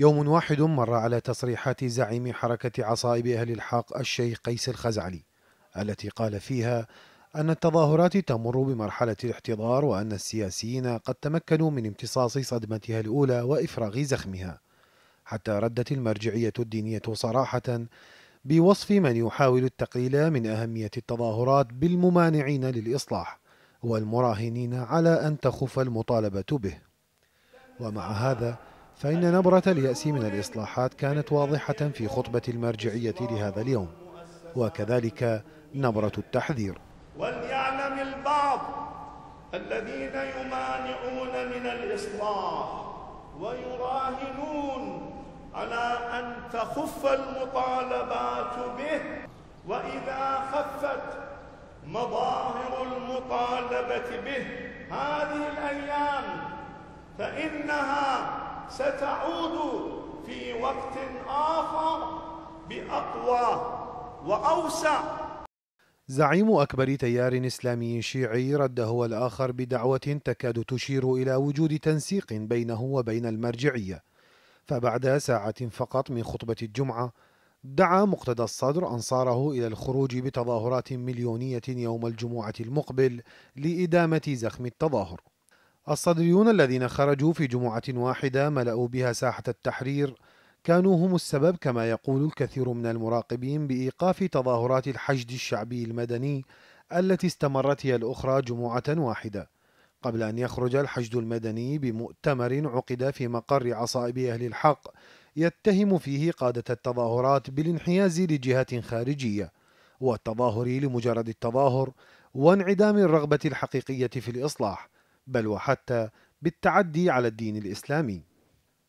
يوم واحد مر على تصريحات زعيم حركة عصائب أهل الحاق الشيخ قيس الخزعلي التي قال فيها أن التظاهرات تمر بمرحلة الاحتضار وأن السياسيين قد تمكنوا من امتصاص صدمتها الأولى وإفراغ زخمها حتى ردت المرجعية الدينية صراحة بوصف من يحاول التقليل من أهمية التظاهرات بالممانعين للإصلاح والمراهنين على أن تخف المطالبة به ومع هذا فإن نبرة اليأس من الإصلاحات كانت واضحة في خطبة المرجعية لهذا اليوم وكذلك نبرة التحذير وليعلم البعض الذين يمانعون من الإصلاح ويراهنون على أن تخف المطالبات به وإذا خفت مظاهر المطالبة به هذه الأيام فإنها ستعود في وقت آخر بأقوى وأوسع زعيم أكبر تيار إسلامي شيعي رد هو الآخر بدعوة تكاد تشير إلى وجود تنسيق بينه وبين المرجعية فبعد ساعة فقط من خطبة الجمعة دعا مقتدى الصدر أنصاره إلى الخروج بتظاهرات مليونية يوم الجمعة المقبل لإدامة زخم التظاهر الصدريون الذين خرجوا في جمعة واحدة ملأوا بها ساحة التحرير كانوا هم السبب كما يقول الكثير من المراقبين بإيقاف تظاهرات الحشد الشعبي المدني التي استمرت هي الأخرى جمعة واحدة قبل أن يخرج الحشد المدني بمؤتمر عقد في مقر عصائب أهل الحق يتهم فيه قادة التظاهرات بالانحياز لجهة خارجية والتظاهر لمجرد التظاهر وانعدام الرغبة الحقيقية في الإصلاح بل وحتى بالتعدي على الدين الإسلامي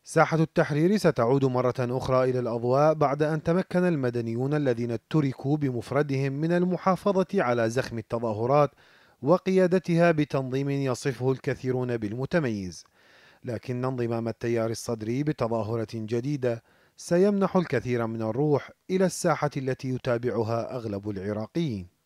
ساحة التحرير ستعود مرة أخرى إلى الأضواء بعد أن تمكن المدنيون الذين تركوا بمفردهم من المحافظة على زخم التظاهرات وقيادتها بتنظيم يصفه الكثيرون بالمتميز لكن انضمام التيار الصدري بتظاهرة جديدة سيمنح الكثير من الروح إلى الساحة التي يتابعها أغلب العراقيين